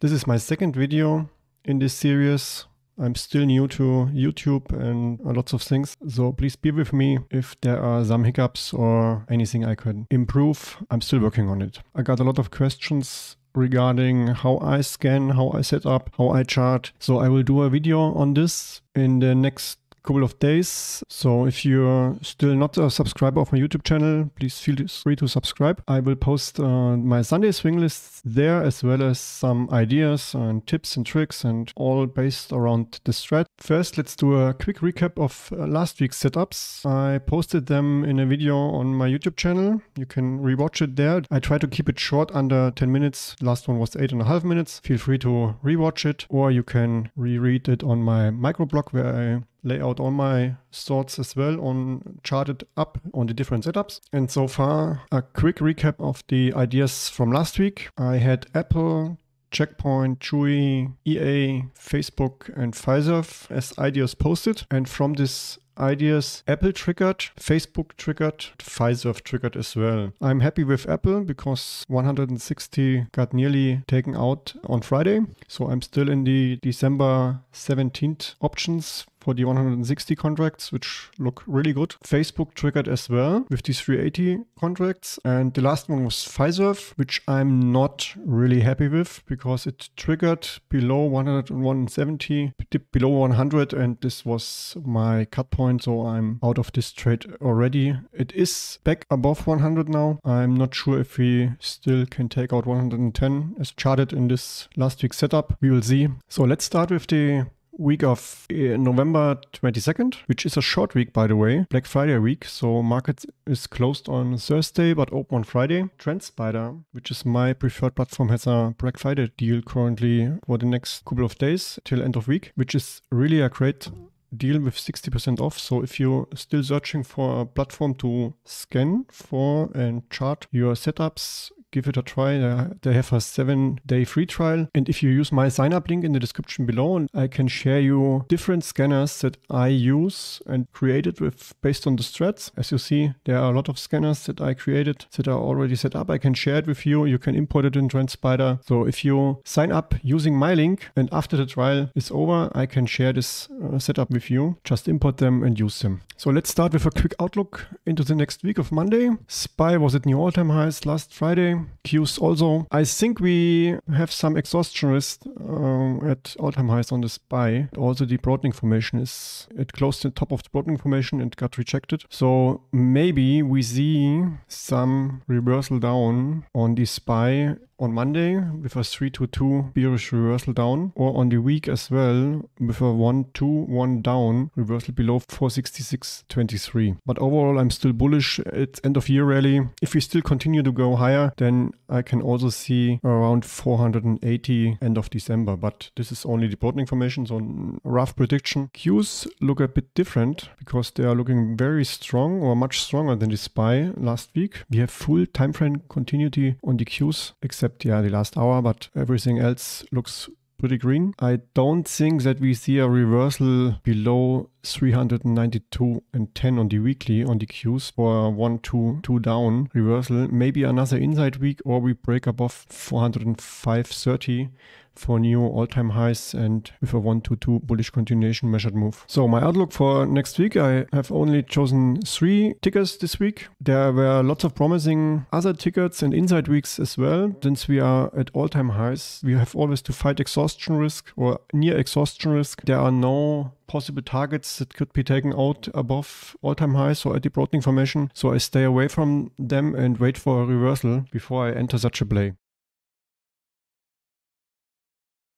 This is my second video in this series. I'm still new to YouTube and lots of things, so please be with me if there are some hiccups or anything I could improve. I'm still working on it. I got a lot of questions regarding how I scan, how I set up, how I chart. So I will do a video on this in the next couple of days. So if you're still not a subscriber of my YouTube channel, please feel free to subscribe. I will post uh, my Sunday swing lists there as well as some ideas and tips and tricks and all based around this strat. First, let's do a quick recap of uh, last week's setups. I posted them in a video on my YouTube channel. You can rewatch it there. I try to keep it short under 10 minutes. Last one was eight and a half minutes. Feel free to rewatch it or you can reread it on my microblog where I lay out all my thoughts as well on charted up on the different setups. And so far, a quick recap of the ideas from last week. I had Apple, Checkpoint, Chewy, EA, Facebook, and Pfizer as ideas posted. And from this ideas. Apple triggered, Facebook triggered, Pfizer triggered as well. I'm happy with Apple because 160 got nearly taken out on Friday. So I'm still in the December 17th options for the 160 contracts, which look really good. Facebook triggered as well with these 380 contracts. And the last one was Pfizer, which I'm not really happy with because it triggered below 1170, dipped below 100. And this was my cut point point, so I'm out of this trade already. It is back above 100 now. I'm not sure if we still can take out 110 as charted in this last week's setup. We will see. So let's start with the week of eh, November 22nd, which is a short week, by the way, Black Friday week. So market is closed on Thursday, but open on Friday. TrendSpider, which is my preferred platform, has a Black Friday deal currently for the next couple of days till end of week, which is really a great deal with 60% off. So if you're still searching for a platform to scan for and chart your setups give it a try. Uh, they have a seven day free trial. And if you use my sign up link in the description below, I can share you different scanners that I use and created with based on the strats. As you see, there are a lot of scanners that I created that are already set up. I can share it with you. You can import it in TrendSpider. So if you sign up using my link and after the trial is over, I can share this uh, setup with you. Just import them and use them. So let's start with a quick outlook into the next week of Monday. SPY was at new all-time highs last Friday queues also. I think we have some exhaustion risk uh, at all-time highs on the spy. Also the broadening formation is, it closed the top of the broadening formation and got rejected. So maybe we see some reversal down on the SPY on Monday with a 3 to 2 bearish reversal down, or on the week as well with a 1 2 1 down reversal below 466.23. But overall, I'm still bullish. It's end of year rally. If we still continue to go higher, then I can also see around 480 end of December. But this is only the bottom information, so rough prediction. Qs look a bit different because they are looking very strong or much stronger than the SPY last week. We have full time frame continuity on the Qs, except except, yeah, the last hour, but everything else looks pretty green. I don't think that we see a reversal below 392 and 10 on the weekly on the queues for 1 2 2 down reversal. Maybe another inside week or we break above 405.30 for new all-time highs and with a 1 2 bullish continuation measured move. So my outlook for next week, I have only chosen three tickers this week. There were lots of promising other tickets and inside weeks as well. Since we are at all-time highs, we have always to fight exhaustion risk or near exhaustion risk. There are no possible targets it that could be taken out above all-time high, so at the broadening formation, so I stay away from them and wait for a reversal before I enter such a play.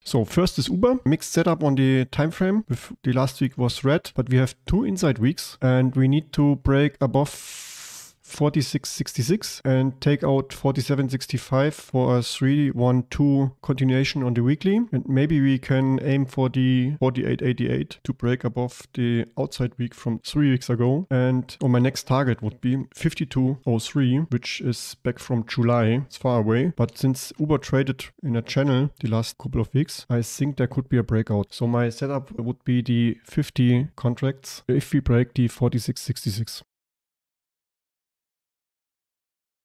So first is Uber, mixed setup on the time frame. The last week was red, but we have two inside weeks and we need to break above 4666 and take out 4765 for a 312 continuation on the weekly. And maybe we can aim for the 4888 to break above the outside week from three weeks ago. And oh, my next target would be 5203, which is back from July. It's far away. But since Uber traded in a channel the last couple of weeks, I think there could be a breakout. So my setup would be the 50 contracts if we break the 4666.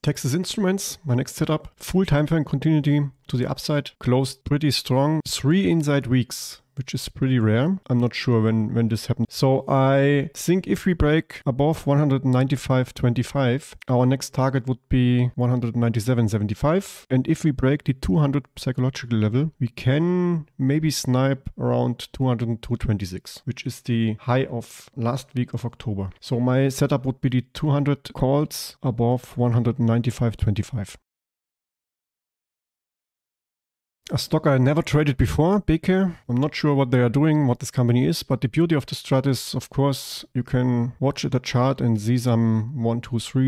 Texas Instruments, my next setup. Full time frame continuity to the upside. Closed pretty strong. Three inside weeks. which is pretty rare. I'm not sure when, when this happened. So I think if we break above 195.25, our next target would be 197.75. And if we break the 200 psychological level, we can maybe snipe around 202.26, which is the high of last week of October. So my setup would be the 200 calls above 195.25. A stock I never traded before, Beke. I'm not sure what they are doing, what this company is, but the beauty of the strat is, of course, you can watch the chart and see some one,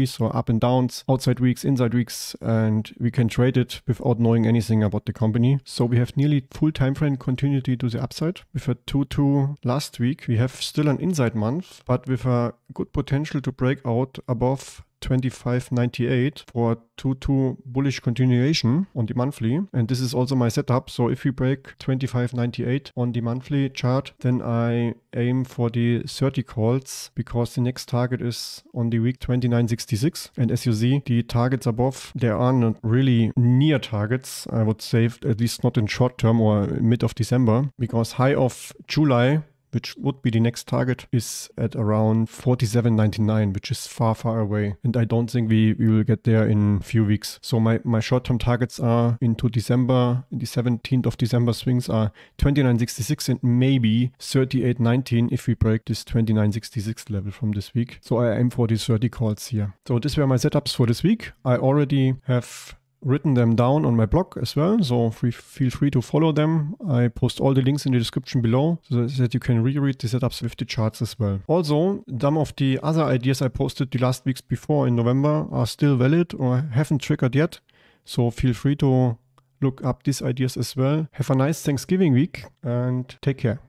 so up and downs, outside weeks, inside weeks, and we can trade it without knowing anything about the company. So we have nearly full time frame continuity to the upside. With a 2-2 last week, we have still an inside month, but with a good potential to break out above 2598 for 2-2 bullish continuation on the monthly. And this is also my setup. So if we break 2598 on the monthly chart, then I aim for the 30 calls because the next target is on the week 2966. And as you see, the targets above, there are not really near targets. I would say at least not in short term or mid of December because high of July which would be the next target, is at around 47.99, which is far, far away. And I don't think we, we will get there in a few weeks. So my, my short-term targets are into December, the 17th of December swings are 29.66 and maybe 38.19 if we break this 29.66 level from this week. So I aim for these 30 calls here. So these were my setups for this week. I already have written them down on my blog as well, so free, feel free to follow them. I post all the links in the description below so that you can reread the setups with the charts as well. Also, some of the other ideas I posted the last weeks before in November are still valid or haven't triggered yet, so feel free to look up these ideas as well. Have a nice Thanksgiving week and take care.